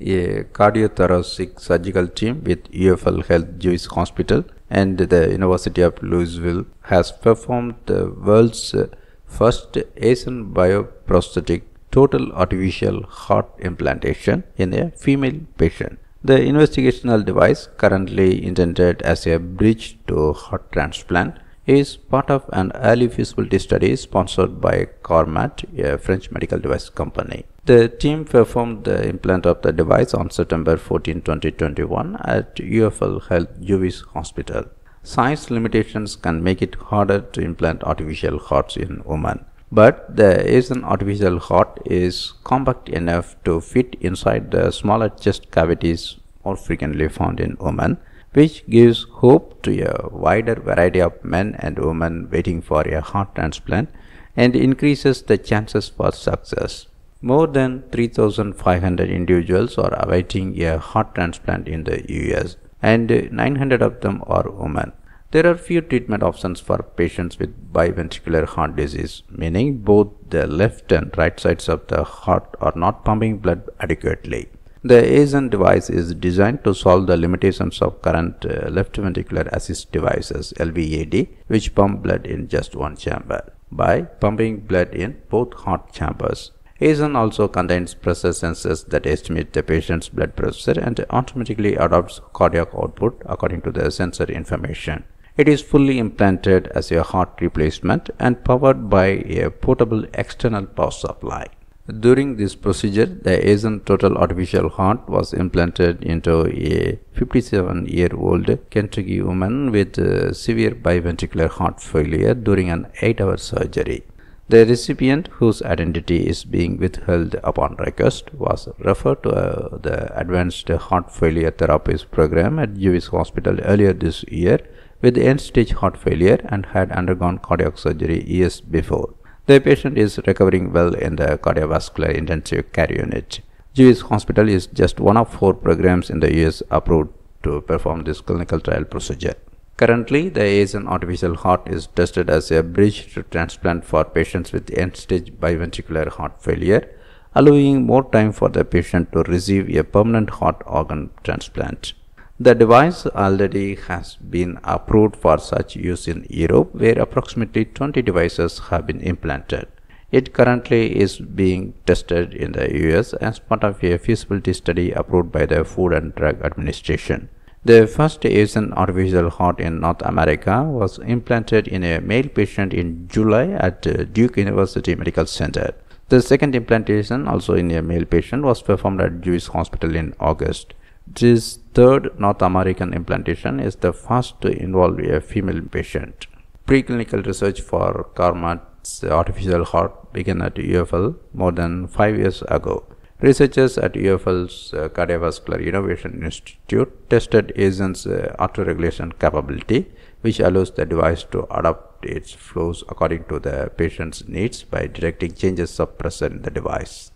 a cardiothoracic surgical team with UFL Health Jewish Hospital and the University of Louisville has performed the world's uh, first Asian bioprosthetic total artificial heart implantation in a female patient. The investigational device, currently intended as a bridge to heart transplant, is part of an early feasibility study sponsored by Carmat, a French medical device company. The team performed the implant of the device on September 14, 2021 at UFL Health Jewish Hospital. Size limitations can make it harder to implant artificial hearts in women but the Asian artificial heart is compact enough to fit inside the smaller chest cavities more frequently found in women, which gives hope to a wider variety of men and women waiting for a heart transplant and increases the chances for success. More than 3,500 individuals are awaiting a heart transplant in the US and 900 of them are women. There are few treatment options for patients with biventricular heart disease, meaning both the left and right sides of the heart are not pumping blood adequately. The Asian device is designed to solve the limitations of current uh, left ventricular assist devices LVAD which pump blood in just one chamber by pumping blood in both heart chambers. ASON also contains pressure sensors that estimate the patient's blood pressure and automatically adopts cardiac output according to the sensor information. It is fully implanted as a heart replacement and powered by a portable external power supply. During this procedure, the Asian total artificial heart was implanted into a 57-year-old Kentucky woman with uh, severe biventricular heart failure during an 8-hour surgery. The recipient whose identity is being withheld upon request was referred to uh, the Advanced Heart Failure Therapies program at Jewish Hospital earlier this year with end-stage heart failure and had undergone cardiac surgery years before. The patient is recovering well in the cardiovascular intensive care unit. Jewish Hospital is just one of four programs in the US approved to perform this clinical trial procedure. Currently, the ASN artificial heart is tested as a bridge to transplant for patients with end-stage biventricular heart failure, allowing more time for the patient to receive a permanent heart organ transplant. The device already has been approved for such use in Europe where approximately 20 devices have been implanted. It currently is being tested in the US as part of a feasibility study approved by the Food and Drug Administration. The first Asian artificial heart in North America was implanted in a male patient in July at uh, Duke University Medical Center. The second implantation, also in a male patient, was performed at Jewish Hospital in August. This third North American implantation is the first to involve a female patient. Preclinical research for Karmat's artificial heart began at UFL more than five years ago. Researchers at UFL's uh, Cardiovascular Innovation Institute tested agents' uh, autoregulation capability, which allows the device to adapt its flows according to the patient's needs by detecting changes of pressure in the device.